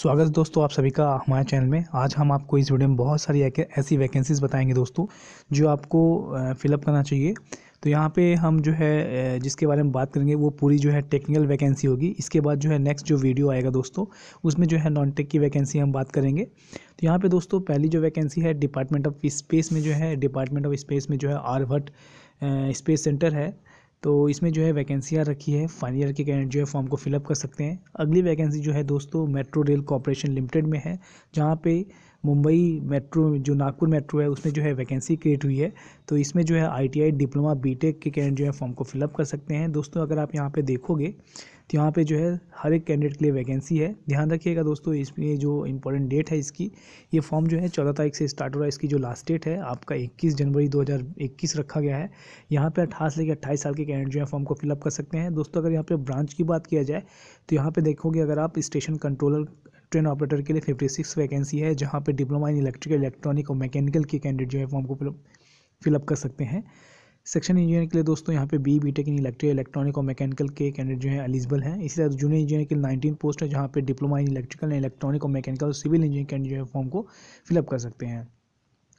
स्वागत दोस्तों आप सभी का हमारे चैनल में आज हम आपको इस वीडियो में बहुत सारी ऐसी वैकेंसीज़ बताएंगे दोस्तों जो आपको फिलअप करना चाहिए तो यहाँ पे हम जो है जिसके बारे में बात करेंगे वो पूरी जो है टेक्निकल वैकेंसी होगी इसके बाद जो है नेक्स्ट जो वीडियो आएगा दोस्तों उसमें जो है नॉन टेक की वैकेंसी हम बात करेंगे तो यहाँ पर दोस्तों पहली जो वैकेंसी है डिपार्टमेंट ऑफ स्पेस में जो है डिपार्टमेंट ऑफ स्पेस में जो है आरभट स्पेस सेंटर है तो इसमें जो है वैकेंसियाँ रखी है फाइनल ईयर के कैंडिडेट जो है फॉर्म को फिलअप कर सकते हैं अगली वैकेंसी जो है दोस्तों मेट्रो रेल कॉरपोरेशन लिमिटेड में है जहाँ पे मुंबई मेट्रो जो नागपुर मेट्रो है उसमें जो है वैकेंसी क्रिएट हुई है तो इसमें जो है आई डिप्लोमा बी के कैंडिडेट जो है फॉर्म को फिलअप कर सकते हैं दोस्तों अगर आप यहाँ पे देखोगे तो यहाँ पे जो है हर एक कैंडिडेट के लिए वैकेंसी है ध्यान रखिएगा दोस्तों इसमें जो इंपॉर्टेंट डेट है इसकी ये फॉर्म जो है चौदह तारीख से स्टार्ट हो रहा है इसकी जो लास्ट डेट है आपका इक्कीस जनवरी दो रखा गया है यहाँ पर अठारह से लेकर अट्ठाईस साल के कैंडिडेट जो है फॉर्म को फिलअप कर सकते हैं दोस्तों अगर यहाँ पर ब्रांच की बात किया जाए तो यहाँ पर देखोगे अगर आप स्टेशन कंट्रोलर ट्रेन ऑपरेटर के लिए फिफ्टी सिक्स वैकेंसी है जहाँ पर डिप्लोमा इन इलेक्ट्रिकल इलेक्ट्रॉनिक और मैकेनिकल के कैंडिडेट जो है फॉर्म को फिलअप कर सकते हैं सेक्शन इंजीनियर के लिए दोस्तों यहाँ पे B B tech in electric electronic और मैकेनिकल के कैंडिडेट जो है एलिजिबल हैं इसी तरह जूनियर इंजीनियर के लिए नाइनटीन पोस्ट है जहाँ पे डिप्लोमा इन इलेक्ट्रिकल इलेक्ट्रॉनिक और मैकेनिकल और सिविल इंजीनियर कैंडिडेट जो है फॉर्म को फिलअप कर सकते हैं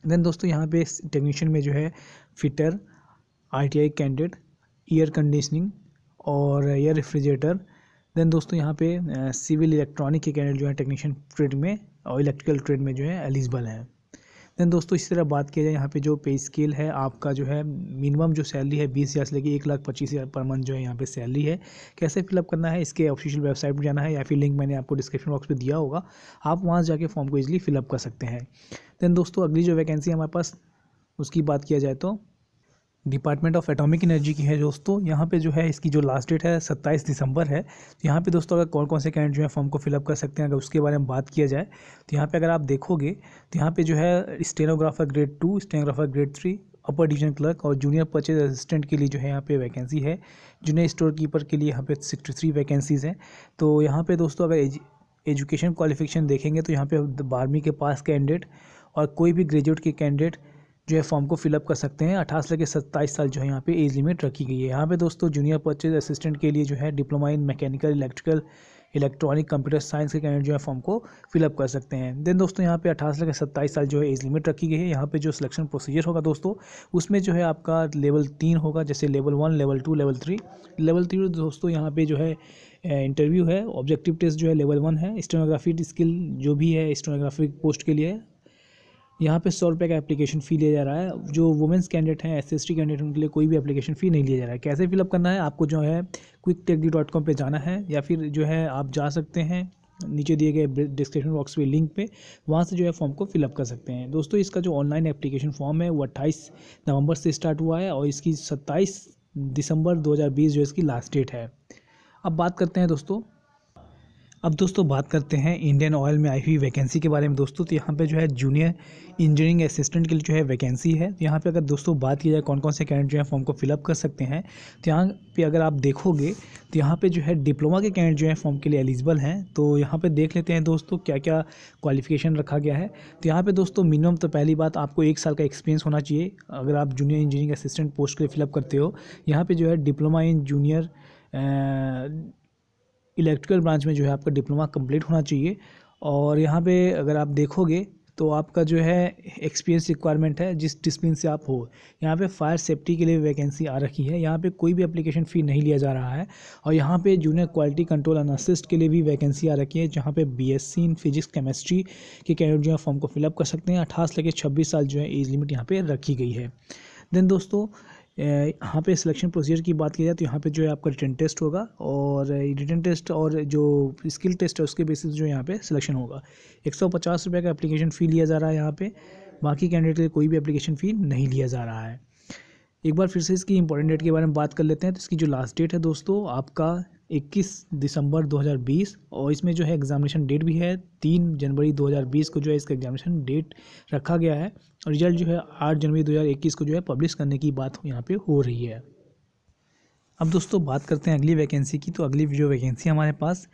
देन दोस्तों यहाँ पे टेक्नीशियन में जो है फिटर आई कैंडिडेट एयर कंडीशनिंग और एयर रेफ्रिजरेटर देन दोस्तों यहाँ पे सिविल इलेक्ट्रॉनिक के कैंडिडेट जो है टेक्नीशियन ट्रेड में और इलेक्ट्रिकल ट्रेड में जो है एलिजिबल है देन दोस्तों इसी तरह बात किया जाए यहाँ पे जो पे स्केल है आपका जो है मिनिमम जो सैलरी है बीस हज़ार से लेकर एक लाख पच्चीस हज़ार पर मंथ जो है यहाँ पे सैलरी है कैसे फिलअप करना है इसके ऑफिशियल वेबसाइट पर जाना है या फिर लिंक मैंने आपको डिस्क्रिप्शन बॉक्स में दिया होगा आप वहाँ जाके फॉर्म को ईजिली फिलअप कर सकते हैं देन दोस्तों अगली जो वैकेंसी है हमारे पास उसकी बात किया जाए तो डिपार्टमेंट ऑफ एटॉमिक एनर्जी की है दोस्तों यहाँ पे जो है इसकी जो लास्ट डेट है सत्ताईस दिसंबर है तो यहाँ पे दोस्तों अगर कौन कौन से कैंडिडेट जो है फॉर्म को फिलअप कर सकते हैं अगर उसके बारे में बात किया जाए तो यहाँ पे अगर आप देखोगे तो यहाँ पे जो है stenographer grade two stenographer grade three upper division clerk और जूनियर परचेज असिस्टेंट के लिए जो है यहाँ पे वैकेंसी है जूनियर स्टोर कीपर के लिए यहाँ पे सिक्सटी थ्री वैकेंसीज़ हैं तो यहाँ पे दोस्तों अगर एज, एजुकेशन क्वालिफिकेशन देखेंगे तो यहाँ पे बारहवीं के पास कैंडिडेट और कोई भी ग्रेजुएट के कैंडिडेट जो है फॉर्म को फिलअप कर सकते हैं अठारह से लेकर सत्ताईस साल जो है यहाँ पे एज लिमिट रखी गई है यहाँ पे दोस्तों जूनियर परचेज असिस्टेंट के लिए जो है diploma in mechanical electrical electronic computer science के कैंडिडेट जो है फॉर्म को फिलअप कर सकते हैं देन दोस्तों यहाँ पे अठारह से लेकर सत्ताईस साल जो है एज लिमिट रखी गई है यहाँ पे जो सिलेक्शन प्रोसीजर होगा दोस्तों उसमें जो है आपका लेवल तीन होगा जैसे level one level two level three level three दोस्तों यहाँ पे जो है इंटरव्यू है ऑब्जेक्टिव टेस्ट जो है लेवल वन है स्टोनोग्राफी स्किल जो भी है स्टोनोग्राफी पोस्ट के लिए यहाँ पे सौ रुपये का एप्लीकेशन फ़ी लिया जा रहा है जो वुमेंस कैंडिडेट हैं एस एस कैंडिडेट उनके लिए कोई भी एप्लीकेशन फ़ी नहीं लिया जा रहा है कैसे फिलअप करना है आपको जो है quick tech D dot com पर जाना है या फिर जो है आप जा सकते हैं नीचे दिए गए डिस्क्रिप्शन बॉक्स पे लिंक पे वहाँ से जो है फॉर्म को फिलअप कर सकते हैं दोस्तों इसका जो ऑनलाइन एप्लीकेशन फॉर्म है वो अट्ठाईस नवंबर से स्टार्ट हुआ है और इसकी सत्ताईस दिसंबर बीस जो इसकी लास्ट डेट है अब बात करते हैं दोस्तों अब दोस्तों बात करते हैं इंडियन ऑयल में आई हुई वैकेंसी के बारे में दोस्तों तो यहाँ पे जो है जूनियर इंजीनियरिंग असिस्टेंट के लिए जो है वैकेंसी है तो यहाँ पे अगर दोस्तों बात की जाए कौन कौन से कैंडिडेट जो है फॉर्म को फिलअप कर सकते हैं तो यहाँ पे अगर आप देखोगे तो यहाँ पे जो है डिप्लोमा के कैंडिडेट जो है फॉर्म के लिए एलिजिबल हैं तो यहाँ पर देख लेते हैं दोस्तों क्या क्या क्वालिफिकेशन रखा गया है तो यहाँ पर दोस्तों मिनिमम तो पहली बात आपको एक साल का एक्सपीरियंस होना चाहिए अगर आप जूनियर इंजीनियरिंग असिस्टेंट पोस्ट के लिए फिलअप करते हो यहाँ पर जो है diploma in junior electrical branch में जो है आपका डिप्लोमा कंप्लीट होना चाहिए और यहाँ पे अगर आप देखोगे तो आपका जो है एक्सपीरियंस रिक्वायरमेंट है जिस डिसप्लिन से आप हो यहाँ पे फायर सेफ्टी के लिए वैकेंसी आ रखी है यहाँ पे कोई भी एप्लीकेशन फ़ी नहीं लिया जा रहा है और यहाँ पे जूनियर क्वालिटी कंट्रोल एनालिस्ट के लिए भी वैकेंसी आ रखी है जहाँ पे बीएससी इन फिजिक्स केमिस्ट्री के कैंडिडेट जो है फॉर्म को फिलअप कर सकते हैं अठारह लेके छब्बीस साल जो है एज लिमिट यहाँ पर रखी गई है देन दोस्तों यहाँ पे सिलेक्शन प्रोसीजर की बात की जाए तो यहाँ पे जो है आपका रिटर्न टेस्ट होगा और रिटर्न टेस्ट और जो स्किल टेस्ट है उसके बेसिस जो यहाँ पे सिलेक्शन होगा एक सौ पचास रुपये का एप्लीकेशन फ़ी लिया जा रहा है यहाँ पे बाकी कैंडिडेट के लिए कोई भी एप्लीकेशन फ़ी नहीं लिया जा रहा है एक बार फिर से इसकी इंपॉर्टेंट डेट के बारे में बात कर लेते हैं तो इसकी जो लास्ट डेट है दोस्तों आपका 21 दिसंबर 2020 और इसमें जो है एग्जामिनेशन डेट भी है तीन जनवरी 2020 को जो है इसका एग्जामिनेशन डेट रखा गया है और रिजल्ट जो है आठ जनवरी 2021 को जो है पब्लिश करने की बात यहाँ पे हो रही है अब दोस्तों बात करते हैं अगली वैकेंसी की तो अगली जो वैकेंसी हमारे पास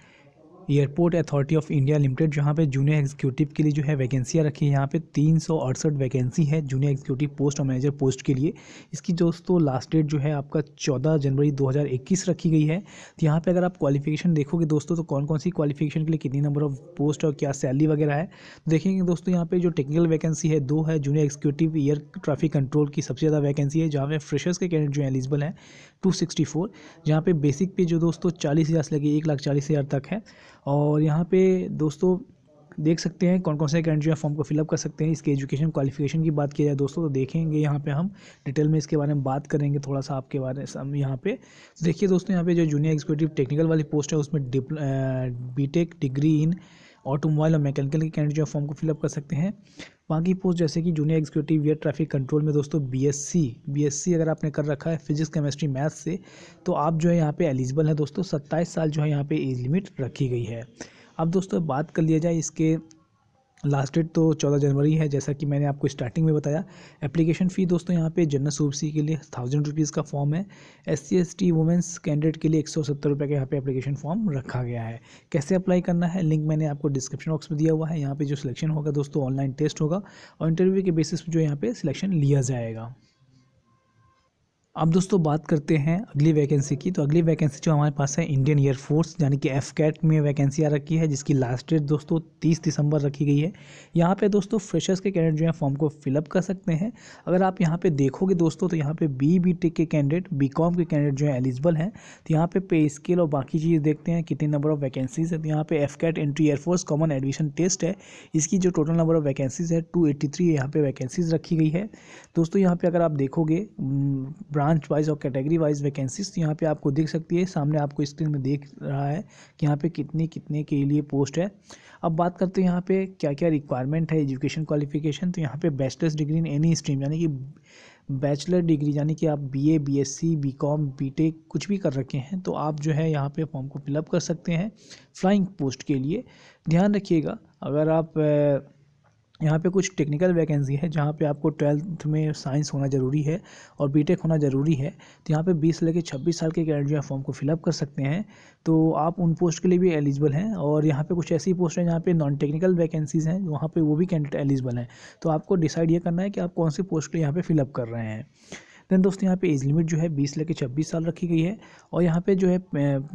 airport authority of India limited जहाँ पे जूनियर एग्जीक्यूटिव के लिए जो है वैकेंसियाँ रखी है यहाँ पे तीन सौ अड़सठ वैकेंसी है जूनियर एग्जीक्यूटिव पोस्ट और मैनेजर पोस्ट के लिए इसकी दोस्तों लास्ट डेट जो है आपका चौदह जनवरी दो हज़ार इक्कीस रखी गई है तो यहाँ पर अगर आप क्वालिफिकेशन देखोगे दोस्तों तो कौन कौन सी क्वालिफिकेशन के लिए कितनी नंबर ऑफ पोस्ट और क्या सैलरी वगैरह है तो देखेंगे दोस्तों यहाँ पर जो टेक्निकल वैकेंसी है दो है junior executive air traffic control की सबसे ज़्यादा वैकेंसी है जहाँ पर फ्रेशर्स के कैंडिडेट जो एलिजिबल हैं टू सिक्सटी फोर जहाँ पर बेसिक पे जो दोस्तों चालीस हज़ार से लगे एक लाख चालीस हज़ार तक है और यहाँ पे दोस्तों देख सकते हैं कौन कौन से कैंडिडेट जो फॉर्म को फिलअप कर सकते हैं इसके एजुकेशन क्वालिफिकेशन की बात की जाए दोस्तों तो देखेंगे यहाँ पे हम डिटेल में इसके बारे में बात करेंगे थोड़ा सा आपके बारे में हम यहाँ पे तो देखिए दोस्तों यहाँ पे जो जूनियर एग्जीक्यूटिव टेक्निकल वाली पोस्ट है उसमें diploma B degree in automobile और मैकेनिकल के कैंडिडेट जो फॉर्म को फिलअप कर सकते हैं बाकी पोस्ट जैसे कि जूनियर एग्जीक्यूटिव या ट्रैफिक कंट्रोल में दोस्तों बीएससी बीएससी अगर आपने कर रखा है फिजिक्स केमिस्ट्री मैथ्स से तो आप जो है यहाँ पे एलिजिबल हैं दोस्तों सत्ताईस साल जो है यहाँ पे एज लिमिट रखी गई है अब दोस्तों बात कर लिया जाए इसके लास्ट डेट तो चौदह जनवरी है जैसा कि मैंने आपको स्टार्टिंग में बताया एप्लीकेशन फ़ी दोस्तों यहाँ पे जनरल सूबसी के लिए थाउजेंड रुपीज़ का फॉर्म है S C S T women's candidate के लिए एक सौ सत्तर रुपये का यहाँ पे एप्लीकेशन फॉर्म रखा गया है कैसे अप्लाई करना है लिंक मैंने आपको डिस्क्रिप्शन बॉक्स में दिया हुआ है यहाँ पर जो सिलेक्शन होगा दोस्तों ऑनलाइन टेस्ट होगा और इंटरव्यू के बेसिस पर जो यहाँ पर सिलेक्शन लिया जाएगा अब दोस्तों बात करते हैं अगली वैकेंसी की तो अगली वैकेंसी जो हमारे पास है इंडियन एयरफोर्स यानी कि एफ कैट में वैकेंसी आ रखी है जिसकी लास्ट डेट दोस्तों तीस दिसंबर रखी गई है यहाँ पे दोस्तों फ्रेशर्स के कैंडिडेट जो है फॉर्म को फिलअप कर सकते हैं अगर आप यहाँ पे देखोगे दोस्तों तो यहाँ पर बी बी टेक के कैंडिडेट बी कॉम के कैंडिडेट जो है एलिजिबल हैं तो यहाँ पर पे स्केल और बाकी चीज़ देखते हैं कितने नंबर ऑफ वैकेंसीज है तो यहाँ पर AFCAT entry air force common admission test है इसकी जो टोटल नंबर ऑफ वैकेंसीज है टू एट्टी थ्री यहाँ पे वैकेंसीज रखी गई है दोस्तों यहाँ पर अगर आप देखोगे ब्रांच वाइज और कैटेगरी वाइज वैकेंसीज तो यहाँ पे आपको देख सकती है सामने आपको स्क्रीन में देख रहा है कि यहाँ पे कितने कितने के लिए पोस्ट है अब बात करते हैं यहाँ पे क्या क्या रिक्वायरमेंट है एजुकेशन क्वालिफिकेशन तो यहाँ पे bachelor's degree in any stream यानी कि बैचलर डिग्री यानी कि आप बीए, बीएससी, बीकॉम, बीटेक कुछ भी कर रखे हैं तो आप जो है यहाँ पे फॉर्म को फिलअप कर सकते हैं फ्लाइंग पोस्ट के लिए ध्यान रखिएगा अगर आप यहाँ पे कुछ टेक्निकल वैकेंसी है जहाँ पे आपको ट्वेल्थ में साइंस होना ज़रूरी है और बीटेक होना ज़रूरी है तो यहाँ पे 20 से लेकर 26 साल के कैंडिडेट जो है फॉर्म को फिलअप कर सकते हैं तो आप उन पोस्ट के लिए भी एलिजिबल हैं और यहाँ पे कुछ ऐसी पोस्ट हैं जहाँ पे नॉन टेक्निकल वैकेंसीज़ हैं वहाँ पर वो भी कैंडिडेट एलिजिबल हैं तो आपको डिसाइड ये करना है कि आप कौन सी पोस्ट के लिए यहाँ पर फिलअप कर रहे हैं देन दोस्तों यहाँ पे एज लिमिट जो है बीस लेके छब्बीस साल रखी गई है और यहाँ पे जो है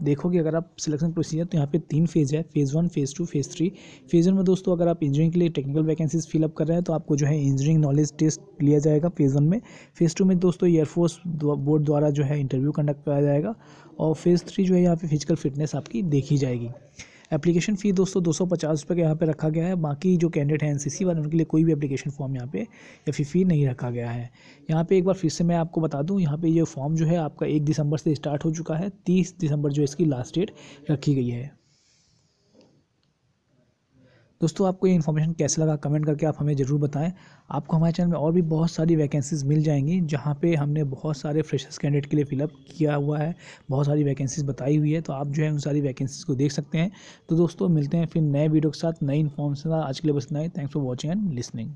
देखोगे अगर आप सिलेक्शन प्रोसीजर तो यहाँ पे तीन फेज़ है phase one phase two phase three phase one में दोस्तों अगर आप इंजीनियरिंग के लिए टेक्निकल वैकेंसीज फिलअप कर रहे हैं तो आपको जो है इंजीनियरिंग नॉलेज टेस्ट लिया जाएगा फेज़ वन में फेज़ टू में दोस्तों एयरफोर्स बोर्ड द्वारा जो है इंटरव्यू कंडक्ट कराया जाएगा और फेज़ थ्री जो है यहाँ पे फिजिकल फिटनेस आपकी देखी जाएगी एप्लीकेशन फ़ी दोस्तों दो सौ पचास रुपये का यहाँ पर रखा गया है बाकी जो कैंडिडेट हैं एन सी वाले उनके लिए कोई भी एप्लीकेशन फॉर्म यहाँ पे या फिर फ़ी नहीं रखा गया है यहाँ पे एक बार फिर से मैं आपको बता दूँ यहाँ पे ये यह फॉर्म जो है आपका एक दिसंबर से स्टार्ट हो चुका है तीस दिसंबर जो इसकी लास्ट डेट रखी गई है दोस्तों आपको ये इन्फॉर्मेशन कैसे लगा कमेंट करके आप हमें ज़रूर बताएं आपको हमारे चैनल में और भी बहुत सारी वैकेंसीज़ मिल जाएंगी जहाँ पे हमने बहुत सारे फ्रेशर्स कैंडिडेट के लिए फिलअप किया हुआ है बहुत सारी वैकेंसीज़ बताई हुई है तो आप जो है उन सारी वैकेंसीज़ को देख सकते हैं तो दोस्तों मिलते हैं फिर नए वीडियो के साथ नई इन्फॉर्मेशन आज के लिए बस नए thanks for watching and listening